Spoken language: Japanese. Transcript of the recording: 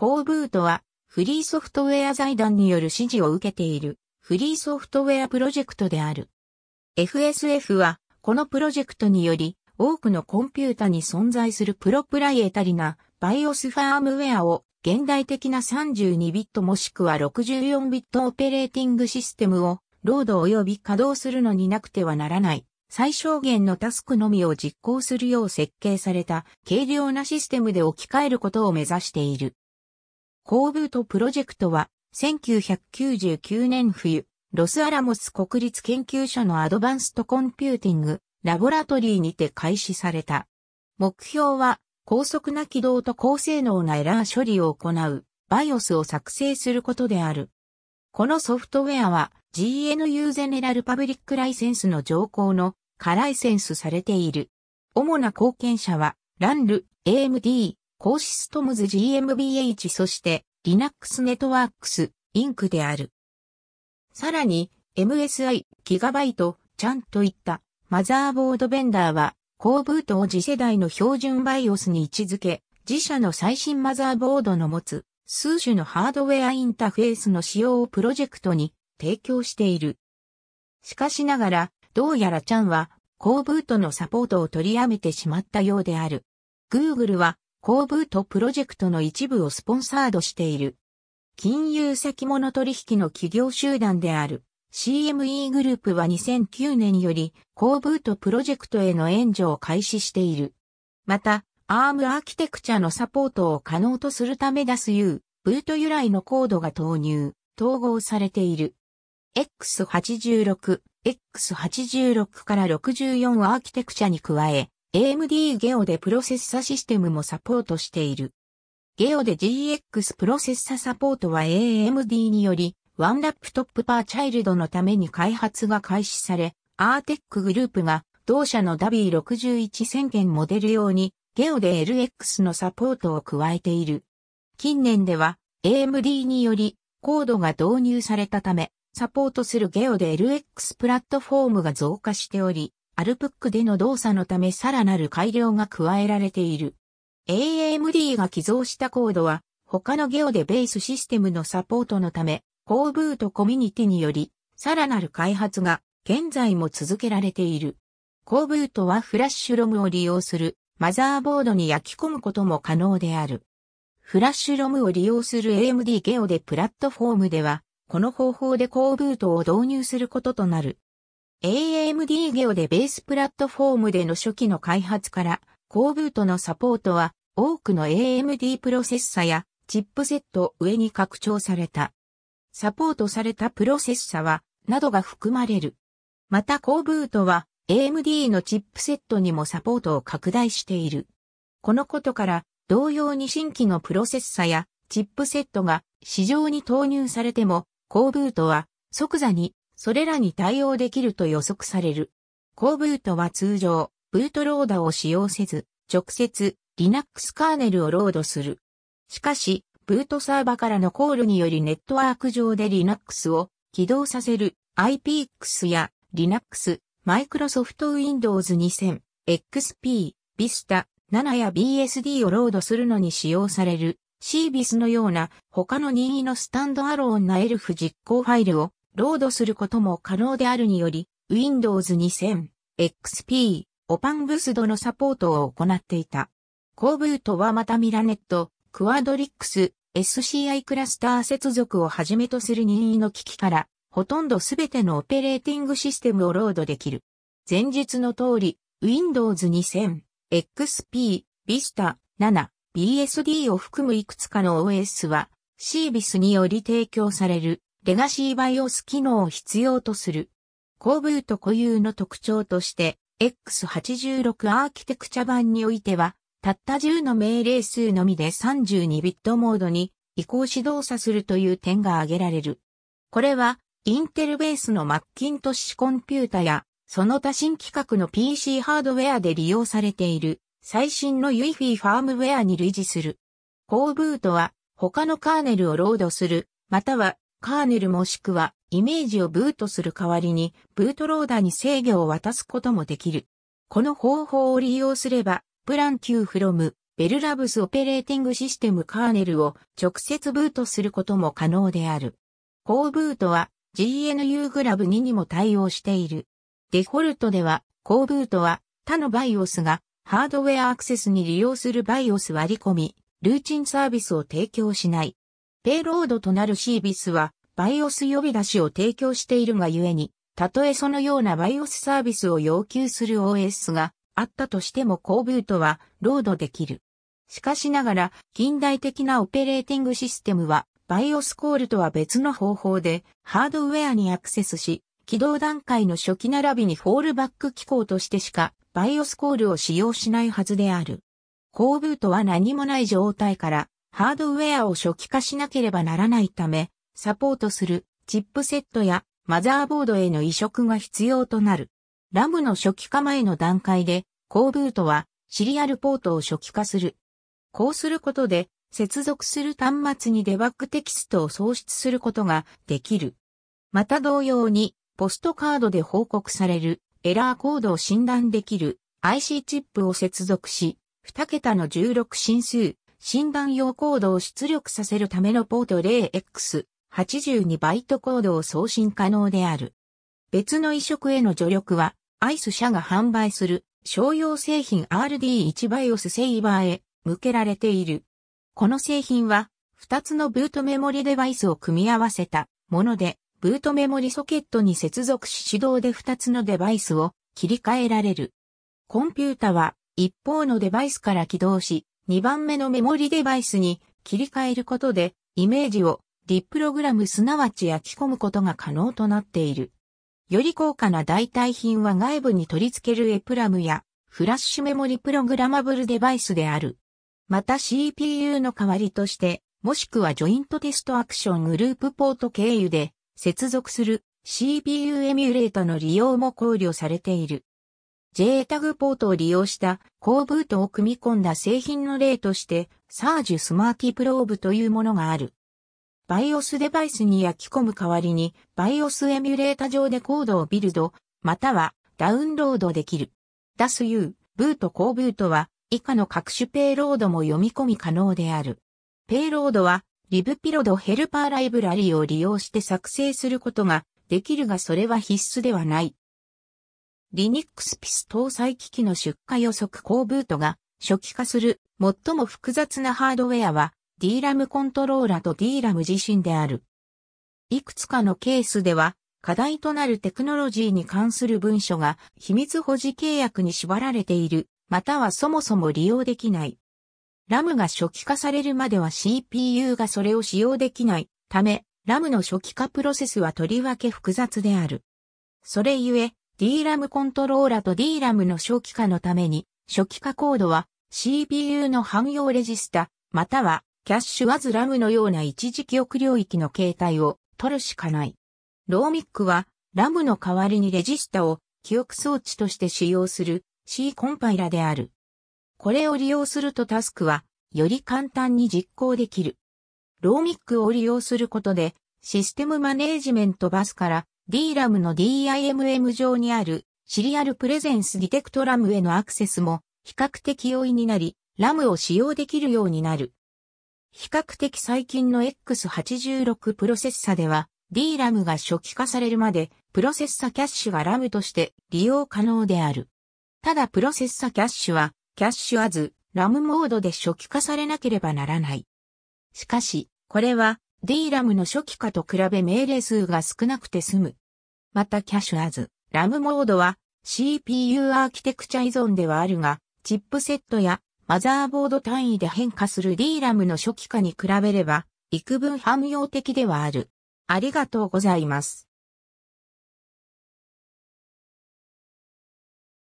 コーブートは、フリーソフトウェア財団による支持を受けている、フリーソフトウェアプロジェクトである。FSF は、このプロジェクトにより、多くのコンピュータに存在するプロプライエタリな、バイオスファームウェアを、現代的な32ビットもしくは64ビットオペレーティングシステムを、ロード及び稼働するのになくてはならない、最小限のタスクのみを実行するよう設計された、軽量なシステムで置き換えることを目指している。コーブートプロジェクトは、1999年冬、ロスアラモス国立研究所のアドバンストコンピューティング、ラボラトリーにて開始された。目標は、高速な軌道と高性能なエラー処理を行う、BIOS を作成することである。このソフトウェアは GNU ゼネラルパブリックライセンスの条項の下ライセンスされている。主な貢献者は、ランル、AMD、コーシストムズ GmbH そして Linux Networks Inc. である。さらに MSI、ギガバイト、ちゃんといったマザーボードベンダーは、高ブートを次世代の標準 BIOS に位置づけ、自社の最新マザーボードの持つ数種のハードウェアインターフェースの使用をプロジェクトに提供している。しかしながら、どうやらチャンは、高ブートのサポートを取りやめてしまったようである。Google は、コーブートプロジェクトの一部をスポンサードしている。金融先物取引の企業集団である CME グループは2009年よりコーブートプロジェクトへの援助を開始している。また、アームアーキテクチャのサポートを可能とするため出す U、ブート由来のコードが投入、統合されている。X86、X86 から64アーキテクチャに加え、AMD ゲオでプロセッサシステムもサポートしている。ゲオで GX プロセッササポートは AMD により、ワンラップトップパーチャイルドのために開発が開始され、アーテックグループが同社のダビー61宣言モデル用にゲオで LX のサポートを加えている。近年では AMD によりコードが導入されたため、サポートするゲオで LX プラットフォームが増加しており、アルプックでの動作のためさらなる改良が加えられている。AMD が寄贈したコードは、他のゲオでベースシステムのサポートのため、コーブートコミュニティにより、さらなる開発が現在も続けられている。コーブートはフラッシュロムを利用するマザーボードに焼き込むことも可能である。フラッシュロムを利用する AMD ゲオでプラットフォームでは、この方法でコーブートを導入することとなる。AMD ゲオでベースプラットフォームでの初期の開発から、高ブートのサポートは、多くの AMD プロセッサやチップセット上に拡張された。サポートされたプロセッサは、などが含まれる。また高ブートは、AMD のチップセットにもサポートを拡大している。このことから、同様に新規のプロセッサやチップセットが市場に投入されても、高ブートは即座にそれらに対応できると予測される。高ブートは通常、ブートローダを使用せず、直接 Linux カーネルをロードする。しかし、ブートサーバからのコールによりネットワーク上で Linux を起動させる IPX や Linux、Microsoft Windows 2000、XP、Vista、7や BSD をロードするのに使用される CBIS のような他の任意のスタンドアローンなエルフ実行ファイルをロードすることも可能であるにより、Windows 2000、XP、オパンブスドのサポートを行っていた。コーブートはまたミラネット、クワドリックス、SCI クラスター接続をはじめとする任意の機器から、ほとんどすべてのオペレーティングシステムをロードできる。前述の通り、Windows 2000、XP、Vista、7、BSD を含むいくつかの OS は、c v i s により提供されるレガシーバイオス機能を必要とする。高ブート固有の特徴として、X86 アーキテクチャ版においては、たった10の命令数のみで32ビットモードに移行し動作するという点が挙げられる。これは、インテルベースのマッキントッシュコンピュータや、その他新規格の PC ハードウェアで利用されている、最新の UEFI ファームウェアに類似する。コーブートは、他のカーネルをロードする、またはカーネルもしくはイメージをブートする代わりにブートローダーに制御を渡すこともできる。この方法を利用すれば、プラン Q from ベルラブスオペレーティングシステムカーネルを直接ブートすることも可能である。高ブートは GNU グラブ2にも対応している。デフォルトでは、高ブートは他の BIOS がハードウェアアクセスに利用する BIOS 割り込み、ルーチンサービスを提供しない。ペイロードとなるシービスは、BIOS 呼び出しを提供しているがゆえに、たとえそのような BIOS サービスを要求する OS があったとしてもコーブートはロードできる。しかしながら、近代的なオペレーティングシステムは、BIOS コールとは別の方法で、ハードウェアにアクセスし、起動段階の初期並びにフォールバック機構としてしか、BIOS コールを使用しないはずである。コーブートは何もない状態から、ハードウェアを初期化しなければならないため、サポートするチップセットやマザーボードへの移植が必要となる。ラムの初期化前の段階で、コーブートはシリアルポートを初期化する。こうすることで、接続する端末にデバッグテキストを送出することができる。また同様に、ポストカードで報告されるエラーコードを診断できる IC チップを接続し、2桁の16進数診断用コードを出力させるためのポート 0x82 バイトコードを送信可能である。別の移植への助力は、アイス社が販売する商用製品 RD1 バイオスセイバーへ向けられている。この製品は、2つのブートメモリデバイスを組み合わせたもので、ブートメモリソケットに接続し手動で2つのデバイスを切り替えられる。コンピュータは一方のデバイスから起動し、2番目のメモリデバイスに切り替えることで、イメージをディプログラムすなわち焼き込むことが可能となっている。より高価な代替品は外部に取り付けるエプラムやフラッシュメモリプログラマブルデバイスである。また CPU の代わりとして、もしくはジョイントテストアクショングループポート経由で接続する CPU エミュレートの利用も考慮されている。j タグポートを利用した高ブートを組み込んだ製品の例として、サージュスマーティプローブというものがある。BIOS デバイスに焼き込む代わりに、BIOS エミュレータ上でコードをビルド、またはダウンロードできる。ダスユ u ブート高ブートは、以下の各種ペイロードも読み込み可能である。ペイロードは、リブピロドヘルパーライブラリを利用して作成することができるがそれは必須ではない。リニックスピス搭載機器の出荷予測高ブートが初期化する最も複雑なハードウェアは DRAM コントローラと DRAM 自身である。いくつかのケースでは課題となるテクノロジーに関する文書が秘密保持契約に縛られている、またはそもそも利用できない。RAM が初期化されるまでは CPU がそれを使用できないため、RAM の初期化プロセスはとりわけ複雑である。それゆえ、DRAM コントローラと DRAM の初期化のために、初期化コードは CPU の汎用レジスタ、またはキャッシュワズラムのような一時記憶領域の形態を取るしかない。ローミックはラムの代わりにレジスタを記憶装置として使用する C コンパイラである。これを利用するとタスクはより簡単に実行できる。ローミックを利用することでシステムマネージメントバスから DRAM の DIMM 上にあるシリアルプレゼンスディテクトラムへのアクセスも比較的容易になり、RAM を使用できるようになる。比較的最近の X86 プロセッサでは DRAM が初期化されるまでプロセッサキャッシュが RAM として利用可能である。ただプロセッサキャッシュはキャッシュアズ RAM モードで初期化されなければならない。しかし、これは DRAM の初期化と比べ命令数が少なくて済む。またキャッシュアズ、ラムモードは CPU アーキテクチャ依存ではあるが、チップセットやマザーボード単位で変化する DRAM の初期化に比べれば、幾分汎用的ではある。ありがとうございます。